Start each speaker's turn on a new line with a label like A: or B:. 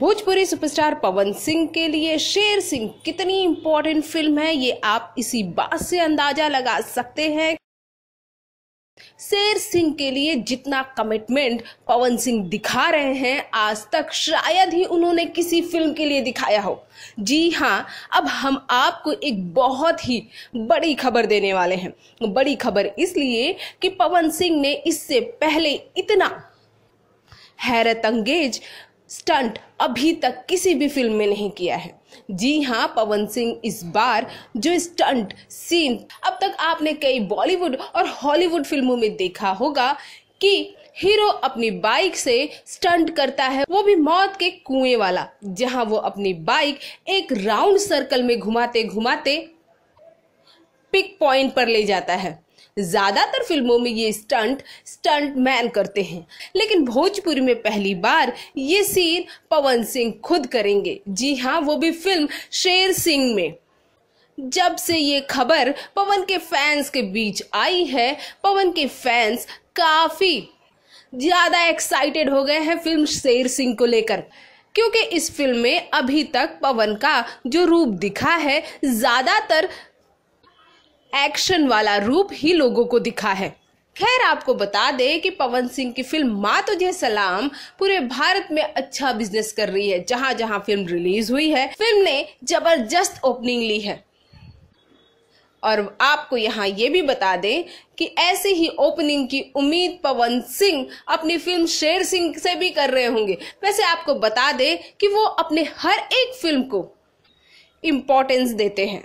A: Bhojpuri superstar पवन सिंह के लिए शेर सिंह कितनी इम्पोर्टेंट फिल्म है ये आप इसी बात से अंदाजा लगा सकते हैं शेर सिंह के लिए जितना कमिटमेंट पवन सिंह दिखा रहे हैं आज तक शायद ही उन्होंने किसी फिल्म के लिए दिखाया हो जी हाँ अब हम आपको एक बहुत ही बड़ी खबर देने वाले हैं बड़ी खबर इसलिए कि पवन सिंह ने इससे पहले इतना हैरत अंगेज स्टंट अभी तक किसी भी फिल्म में नहीं किया है जी हाँ पवन सिंह इस बार जो स्टंट सीन अब तक आपने कई बॉलीवुड और हॉलीवुड फिल्मों में देखा होगा कि हीरो अपनी बाइक से स्टंट करता है वो भी मौत के कुएं वाला जहां वो अपनी बाइक एक राउंड सर्कल में घुमाते घुमाते पिक पॉइंट पर ले जाता है ज़्यादातर फिल्मों में ये स्टंट स्टंट मैन करते हैं लेकिन भोजपुरी में पहली बार ये सीन पवन सिंह खुद करेंगे जी हाँ वो भी फिल्म शेर सिंह में जब से ये खबर पवन के फैंस के बीच आई है पवन के फैंस काफ़ी ज़्यादा एक्साइटेड हो गए हैं फिल्म शेर सिंह को लेकर क्योंकि इस फिल्म में अभी तक पवन का जो रूप दिखा है ज़्यादातर एक्शन वाला रूप ही लोगों को दिखा है खैर आपको बता दें कि पवन सिंह की फिल्म माँ तुझे सलाम पूरे भारत में अच्छा बिजनेस कर रही है जहां जहां फिल्म रिलीज हुई है फिल्म ने जबरदस्त ओपनिंग ली है और आपको यहाँ ये भी बता दें कि ऐसे ही ओपनिंग की उम्मीद पवन सिंह अपनी फिल्म शेर सिंह से भी कर रहे होंगे वैसे आपको बता दें कि वो अपने हर एक फिल्म को इम्पोर्टेंस देते हैं